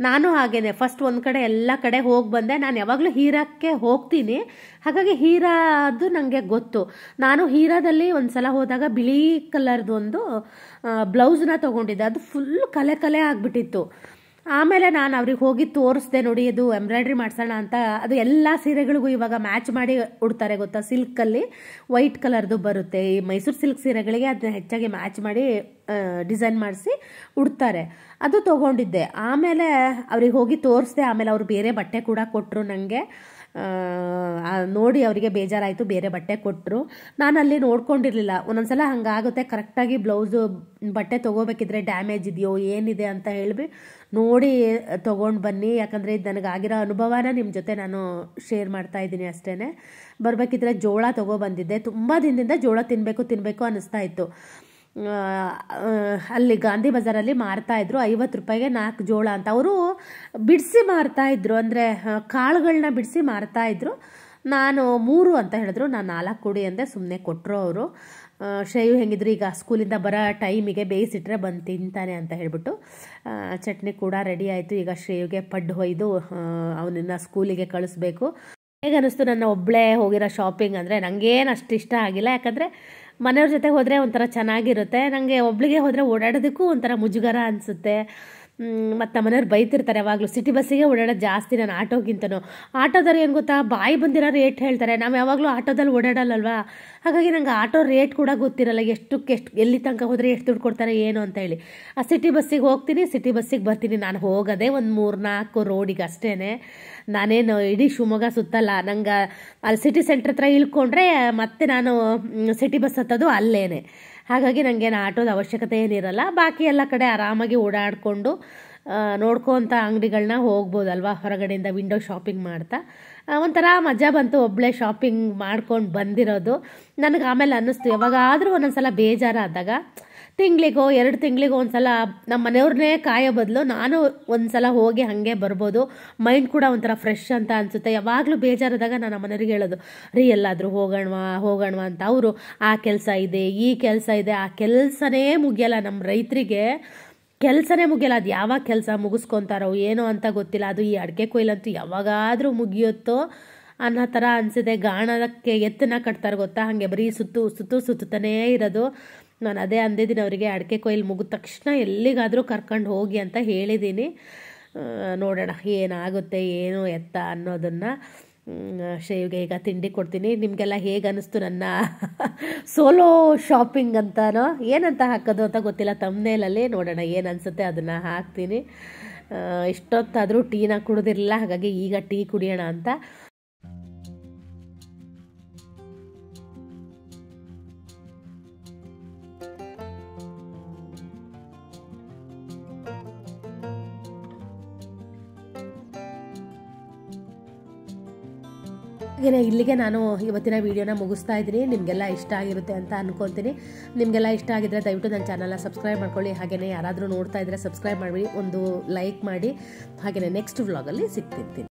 ನಾನು ಹಾಗೇನೆ ಫಸ್ಟ್ ಒಂದು ಕಡೆ ಎಲ್ಲ ಕಡೆ ಹೋಗಿ ಬಂದೆ ನಾನು ಯಾವಾಗಲೂ ಹೀರಾಕ್ಕೆ ಹೋಗ್ತೀನಿ ಹಾಗಾಗಿ ಹೀರಾದು ನನಗೆ ಗೊತ್ತು ನಾನು ಹೀರಾದಲ್ಲಿ ಒಂದು ಸಲ ಹೋದಾಗ ಬಿಳಿ ಕಲರ್ದು ಒಂದು ಬ್ಲೌಸ್ನ ತಗೊಂಡಿದ್ದೆ ಅದು ಫುಲ್ ಕಲೆ ಕಲೆ ಆಗಿಬಿಟ್ಟಿತ್ತು ಆಮೇಲೆ ನಾನು ಅವ್ರಿಗೆ ಹೋಗಿ ತೋರಿಸ್ದೆ ನೋಡಿ ಇದು ಎಂಬ್ರಾಯ್ಡ್ರಿ ಮಾಡ್ಸೋಣ ಅಂತ ಅದು ಎಲ್ಲ ಸೀರೆಗಳಿಗೂ ಇವಾಗ ಮ್ಯಾಚ್ ಮಾಡಿ ಉಡ್ತಾರೆ ಗೊತ್ತಾ ಸಿಲ್ಕಲ್ಲಿ ವೈಟ್ ಕಲರ್ದು ಬರುತ್ತೆ ಈ ಮೈಸೂರು ಸಿಲ್ಕ್ ಸೀರೆಗಳಿಗೆ ಅದನ್ನ ಹೆಚ್ಚಾಗಿ ಮ್ಯಾಚ್ ಮಾಡಿ ಡಿಸೈನ್ ಮಾಡಿಸಿ ಉಡ್ತಾರೆ ಅದು ತೊಗೊಂಡಿದ್ದೆ ಆಮೇಲೆ ಅವ್ರಿಗೆ ಹೋಗಿ ತೋರಿಸ್ದೆ ಆಮೇಲೆ ಅವರು ಬೇರೆ ಬಟ್ಟೆ ಕೂಡ ಕೊಟ್ಟರು ನನಗೆ ನೋಡಿ ಅವರಿಗೆ ಬೇಜಾರಾಯಿತು ಬೇರೆ ಬಟ್ಟೆ ಕೊಟ್ಟರು ನಾನು ಅಲ್ಲಿ ನೋಡ್ಕೊಂಡಿರಲಿಲ್ಲ ಒಂದೊಂದ್ಸಲ ಹಂಗಾಗುತ್ತೆ ಕರೆಕ್ಟಾಗಿ ಬ್ಲೌಸು ಬಟ್ಟೆ ತೊಗೋಬೇಕಿದ್ರೆ ಡ್ಯಾಮೇಜ್ ಇದೆಯೋ ಏನಿದೆ ಅಂತ ಹೇಳಿಬಿ ನೋಡಿ ತೊಗೊಂಡು ಬನ್ನಿ ಯಾಕಂದರೆ ಇದು ನನಗಾಗಿರೋ ಅನುಭವನ ನಿಮ್ಮ ಜೊತೆ ನಾನು ಶೇರ್ ಮಾಡ್ತಾ ಇದ್ದೀನಿ ಅಷ್ಟೇ ಬರಬೇಕಿದ್ರೆ ಜೋಳ ತೊಗೊಬಂದಿದ್ದೆ ತುಂಬ ದಿನದಿಂದ ಜೋಳ ತಿನ್ನಬೇಕು ತಿನ್ನಬೇಕು ಅನ್ನಿಸ್ತಾ ಇತ್ತು ಅಲ್ಲಿ ಗಾಂಧಿ ಬಜಾರಲ್ಲಿ ಮಾರ್ತಾಯಿದ್ರು ಐವತ್ತು ರೂಪಾಯಿಗೆ ನಾಲ್ಕು ಜೋಳ ಅಂತ ಅವರು ಬಿಡಿಸಿ ಮಾರ್ತಾಯಿದ್ರು ಅಂದರೆ ಕಾಳುಗಳನ್ನ ಬಿಡಿಸಿ ಮಾರ್ತಾಯಿದ್ರು ನಾನು ಮೂರು ಅಂತ ಹೇಳಿದ್ರು ನಾನು ನಾಲ್ಕು ಕೊಡಿ ಅಂದೆ ಸುಮ್ಮನೆ ಕೊಟ್ಟರು ಅವರು ಶ್ರೇಯು ಹೆಂಗಿದ್ರು ಈಗ ಸ್ಕೂಲಿಂದ ಬರೋ ಟೈಮಿಗೆ ಬೇಯಿಸಿಟ್ರೆ ಬಂದು ತಿಂತಾನೆ ಅಂತ ಹೇಳಿಬಿಟ್ಟು ಚಟ್ನಿ ಕೂಡ ರೆಡಿ ಆಯಿತು ಈಗ ಶ್ರೇಯುಗೆ ಪಡ್ಡು ಹೊಯ್ದು ಅವನನ್ನು ಸ್ಕೂಲಿಗೆ ಕಳಿಸ್ಬೇಕು ಹೇಗೆ ನನ್ನ ಒಬ್ಬಳೇ ಹೋಗಿರೋ ಶಾಪಿಂಗ್ ಅಂದರೆ ನನಗೇನು ಅಷ್ಟು ಇಷ್ಟ ಆಗಿಲ್ಲ ಯಾಕಂದರೆ ಮನೆಯವ್ರ ಜೊತೆ ಹೋದರೆ ಒಂಥರ ಚೆನ್ನಾಗಿರುತ್ತೆ ನನಗೆ ಒಬ್ಳಿಗೆ ಹೋದರೆ ಓಡಾಡೋದಕ್ಕೂ ಒಂಥರ ಮುಜುಗರ ಅನಿಸುತ್ತೆ ಮತ್ತು ಮನೆಯವ್ರು ಬೈತಿರ್ತಾರೆ ಯಾವಾಗಲೂ ಸಿಟಿ ಬಸ್ಸಿಗೆ ಓಡಾಡೋದು ಜಾಸ್ತಿ ನಾನು ಆಟೋಗಿಂತನೂ ಆಟೋದವ್ರು ಏನು ಗೊತ್ತಾ ಬಾಯಿ ಬಂದಿರೋ ರೇಟ್ ಹೇಳ್ತಾರೆ ನಾವು ಯಾವಾಗಲೂ ಆಟೋದಲ್ಲಿ ಓಡಾಡಲ್ವಲ್ವಾ ಹಾಗಾಗಿ ನಂಗೆ ಆಟೋ ರೇಟ್ ಕೂಡ ಗೊತ್ತಿರಲ್ಲ ಎಷ್ಟಕ್ಕೆ ಎಷ್ಟು ಎಲ್ಲಿ ತನಕ ಹೋದರೆ ಎಷ್ಟು ದುಡ್ಡು ಕೊಡ್ತಾರೆ ಏನು ಅಂತ ಹೇಳಿ ಆ ಸಿಟಿ ಬಸ್ಸಿಗೆ ಹೋಗ್ತೀನಿ ಸಿಟಿ ಬಸ್ಸಿಗೆ ಬರ್ತೀನಿ ನಾನು ಹೋಗೋದೆ ಒಂದು ಮೂರು ನಾಲ್ಕು ರೋಡಿಗೆ ಅಷ್ಟೇ ನಾನೇನು ಇಡೀ ಶಿವಮೊಗ್ಗ ಸುತ್ತಲ್ಲ ನಂಗೆ ಅಲ್ಲಿ ಸಿಟಿ ಸೆಂಟ್ರ್ ಹತ್ರ ಇಳ್ಕೊಂಡ್ರೆ ಮತ್ತೆ ನಾನು ಸಿಟಿ ಬಸ್ ಹತ್ತೋದು ಅಲ್ಲೇ ಹಾಗಾಗಿ ನನಗೇನು ಆಟೋದ ಅವಶ್ಯಕತೆ ಏನಿರಲ್ಲ ಬಾಕಿ ಎಲ್ಲ ಕಡೆ ಆರಾಮಾಗಿ ಓಡಾಡಿಕೊಂಡು ನೋಡ್ಕೊಂತ ಅಂಗಡಿಗಳನ್ನ ಹೋಗ್ಬೋದಲ್ವಾ ಹೊರಗಡೆಯಿಂದ ವಿಂಡೋ ಶಾಪಿಂಗ್ ಮಾಡ್ತಾ ಒಂಥರ ಮಜಾ ಬಂತು ಒಬ್ಬಳೇ ಶಾಪಿಂಗ್ ಮಾಡ್ಕೊಂಡು ಬಂದಿರೋದು ನನಗೆ ಆಮೇಲೆ ಅನ್ನಿಸ್ತು ಯಾವಾಗಾದರೂ ಒಂದೊಂದು ಸಲ ಬೇಜಾರಾದಾಗ ತಿಂಗಳಿಗೋ ಎರಡು ತಿಂಗಳಿಗೋ ಒಂದು ಸಲ ನಮ್ಮ ಮನೆಯವ್ರನ್ನೇ ಕಾಯೋ ಬದಲು ನಾನು ಒಂದು ಸಲ ಹೋಗಿ ಹಾಗೆ ಬರ್ಬೋದು ಮೈಂಡ್ ಕೂಡ ಒಂಥರ ಫ್ರೆಶ್ ಅಂತ ಅನಿಸುತ್ತೆ ಯಾವಾಗಲೂ ಬೇಜಾರಾದಾಗ ನಾನು ನಮ್ಮ ಮನೆಯವ್ರಿಗೆ ಹೇಳೋದು ರೀ ಎಲ್ಲಾದರೂ ಹೋಗೋಣವಾ ಹೋಗೋಣ ಅಂತ ಅವರು ಆ ಕೆಲಸ ಇದೆ ಈ ಕೆಲಸ ಇದೆ ಆ ಕೆಲಸನೇ ಮುಗಿಯಲ್ಲ ನಮ್ಮ ರೈತರಿಗೆ ಕೆಲಸನೇ ಮುಗಿಯಲ್ಲ ಅದು ಯಾವಾಗ ಕೆಲಸ ಮುಗಿಸ್ಕೊತಾರೋ ಏನೋ ಅಂತ ಗೊತ್ತಿಲ್ಲ ಅದು ಈ ಅಡಿಕೆ ಕೊಯ್ಲಂತೂ ಯಾವಾಗಾದರೂ ಮುಗಿಯುತ್ತೋ ಅನ್ನೋ ಥರ ಅನಿಸಿದೆ ಗಾಣಕ್ಕೆ ಎತ್ತನ ಕಟ್ತಾರೆ ಗೊತ್ತಾ ಹಾಗೆ ಬರೀ ಸುತ್ತು ಸುತ್ತು ಸುತ್ತುತ್ತಾನೇ ಇರೋದು ನಾನು ಅದೇ ಅಂದಿದ್ದೀನಿ ಅವರಿಗೆ ಅಡಿಕೆ ಕೊಯ್ಲು ಮುಗಿದ ತಕ್ಷಣ ಎಲ್ಲಿಗಾದರೂ ಕರ್ಕೊಂಡು ಹೋಗಿ ಅಂತ ಹೇಳಿದ್ದೀನಿ ನೋಡೋಣ ಏನಾಗುತ್ತೆ ಏನು ಎತ್ತ ಅನ್ನೋದನ್ನು ಶೇವ್ಗೆ ಈಗ ತಿಂಡಿ ಕೊಡ್ತೀನಿ ನಿಮಗೆಲ್ಲ ಹೇಗೆ ಅನ್ನಿಸ್ತು ನನ್ನ ಸೋಲೋ ಶಾಪಿಂಗ್ ಅಂತಾನೋ ಏನಂತ ಹಾಕೋದು ಅಂತ ಗೊತ್ತಿಲ್ಲ ತಮ್ಮನೇಲಲ್ಲಿ ನೋಡೋಣ ಏನು ಅನಿಸುತ್ತೆ ಅದನ್ನು ಹಾಕ್ತೀನಿ ಇಷ್ಟೊತ್ತಾದರೂ ಟೀನ ಕುಡಿದಿರಲಿಲ್ಲ ಹಾಗಾಗಿ ಈಗ ಟೀ ಕುಡಿಯೋಣ ಅಂತ ಇನ್ನು ಇಲ್ಲಿಗೆ ನಾನು ಇವತ್ತಿನ ವೀಡಿಯೋನ ಮುಗಿಸ್ತಾ ಇದ್ದೀನಿ ನಿಮಗೆಲ್ಲ ಇಷ್ಟ ಆಗಿರುತ್ತೆ ಅಂತ ಅನ್ಕೊತೀನಿ ನಿಮಗೆಲ್ಲ ಇಷ್ಟ ಆಗಿದ್ರೆ ದಯವಿಟ್ಟು ನನ್ನ ಚಾನಲ್ನ ಸಬ್ಸ್ಕ್ರೈಬ್ ಮಾಡ್ಕೊಳ್ಳಿ ಹಾಗೆಯೇ ಯಾರಾದರೂ ನೋಡ್ತಾ ಇದ್ದರೆ ಸಬ್ಸ್ಕ್ರೈಬ್ ಮಾಡಿಬಿಡಿ ಒಂದು ಲೈಕ್ ಮಾಡಿ ಹಾಗೆಯೇ ನೆಕ್ಸ್ಟ್ ವ್ಲಾಗಲ್ಲಿ ಸಿಗ್ತಿರ್ತೀನಿ